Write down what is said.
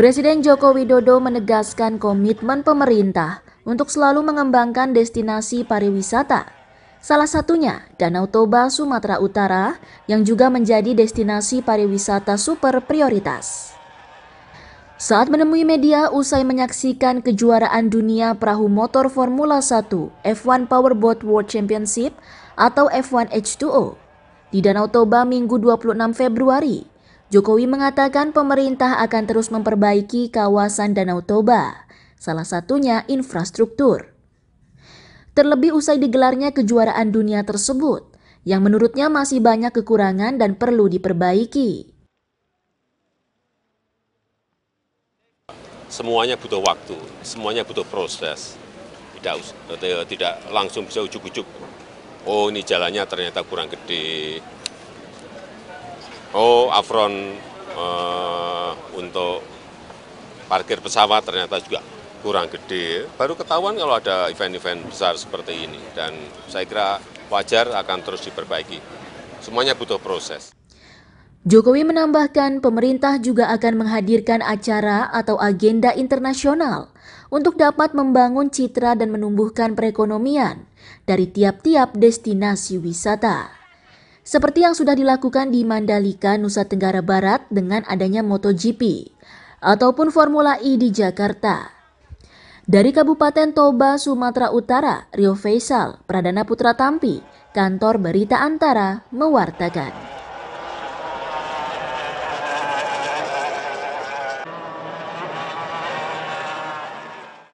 Presiden Joko Widodo menegaskan komitmen pemerintah untuk selalu mengembangkan destinasi pariwisata. Salah satunya Danau Toba, Sumatera Utara, yang juga menjadi destinasi pariwisata super prioritas. Saat menemui media usai menyaksikan kejuaraan dunia perahu motor Formula 1 F1 Powerboat World Championship atau F1 H2O di Danau Toba Minggu 26 Februari, Jokowi mengatakan pemerintah akan terus memperbaiki kawasan Danau Toba, salah satunya infrastruktur. Terlebih usai digelarnya kejuaraan dunia tersebut, yang menurutnya masih banyak kekurangan dan perlu diperbaiki. Semuanya butuh waktu, semuanya butuh proses. Tidak eh, tidak langsung bisa ujuk-ujuk. Oh, ini jalannya ternyata kurang gede, oh afron uh, untuk parkir pesawat ternyata juga kurang gede. Baru ketahuan kalau ada event-event besar seperti ini dan saya kira wajar akan terus diperbaiki. Semuanya butuh proses. Jokowi menambahkan pemerintah juga akan menghadirkan acara atau agenda internasional untuk dapat membangun citra dan menumbuhkan perekonomian dari tiap-tiap destinasi wisata seperti yang sudah dilakukan di Mandalika, Nusa Tenggara Barat dengan adanya MotoGP ataupun Formula E di Jakarta. Dari Kabupaten Toba, Sumatera Utara, Rio Faisal, Pradana Putra Tampi, kantor Berita Antara mewartakan.